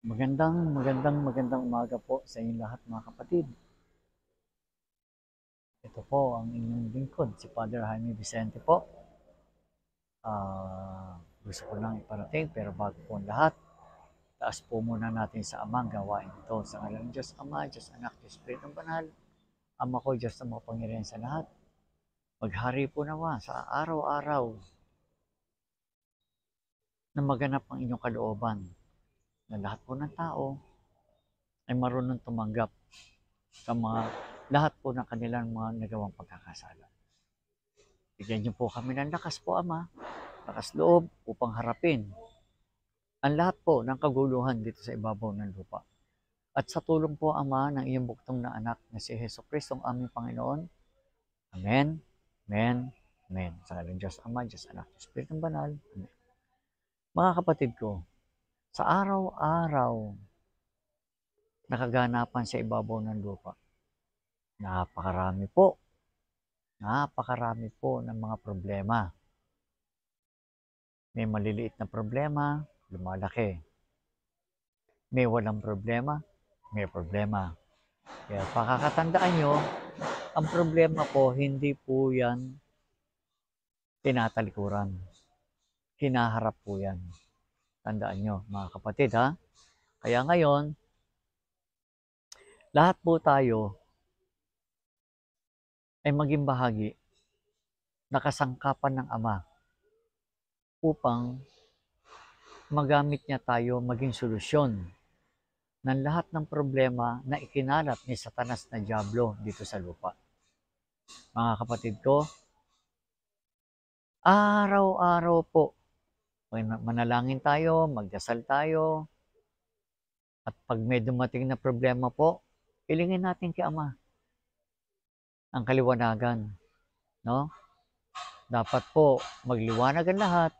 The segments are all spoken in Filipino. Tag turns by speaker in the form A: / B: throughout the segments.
A: Magandang, magandang, magandang umaga po sa inyong lahat mga kapatid. Ito po ang inyong lingkod, si Father Jaime Vicente po. Uh, gusto ko lang iparating pero bago po ang lahat, taas po muna natin sa Amang gawain ito. Sa ngalan ng Diyos Ama, Diyos Anak, Diyos Spirit ng Banal, Ama ko, Diyos na mapangyarihan sa lahat. Maghari po nawa sa araw-araw na maganap ang inyong kalooban na lahat po ng tao ay marunong tumanggap sa mga lahat po ng kanilang mga nagawang pagkakasala. Bigyan niyo po kami ng lakas po, Ama, lakas loob upang harapin ang lahat po ng kaguluhan dito sa ibabaw ng lupa. At sa tulong po, Ama, ng iyong buktong na anak na si Heso Kristo, ang aming Panginoon. Amen, Amen, Amen. Sa ngalan Diyos Ama, Diyos Anak, Espiritu Spirit Banal. Amen. Mga kapatid ko, sa araw-araw na sa ibabaw ng lupa. Napakarami po. Napakarami po ng mga problema. May maliliit na problema, lumalaki. May walang problema, may problema. Kaya pakakatandaan nyo, ang problema po, hindi po yan tinatalikuran. Kinaharap po yan. Tandaan nyo, mga kapatid, ha? Kaya ngayon, lahat po tayo ay maging bahagi nakasangkapan ng Ama upang magamit niya tayo maging solusyon ng lahat ng problema na ikinalat ni Satanas na Diablo dito sa lupa. Mga kapatid ko, araw-araw po manalangin tayo, magdasal tayo. At pag may dumating na problema po, ilingin natin kay Ama ang kaliwanagan. No? Dapat po magliwanag ang lahat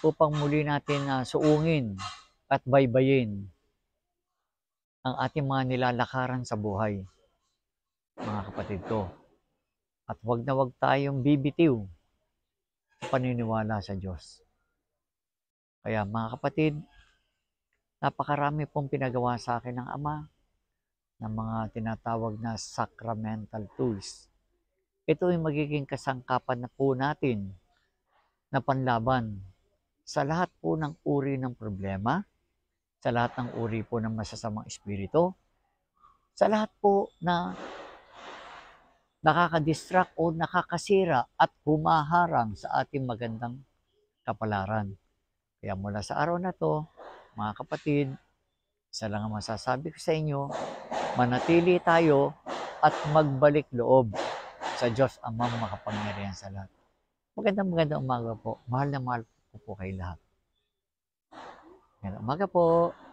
A: upang muli natin na uh, suungin at baybayin ang ating mga nilalakaran sa buhay, mga kapatid ko. At wag na wag tayong bibitiw sa paniniwala sa Diyos. Kaya mga kapatid, napakarami pong pinagawa sa akin ng Ama ng mga tinatawag na sacramental tools. Ito ay magiging kasangkapan na po natin na panlaban sa lahat po ng uri ng problema, sa lahat ng uri po ng masasamang espiritu, sa lahat po na nakakadistract o nakakasira at humaharang sa ating magandang kapalaran. Kaya mula sa araw na to, mga kapatid, isa lang ang masasabi ko sa inyo, manatili tayo at magbalik loob sa Diyos Amang makapangyarihan sa lahat. Magandang magandang umaga po. Mahal na mahal ko po kayo lahat. Magandang umaga po.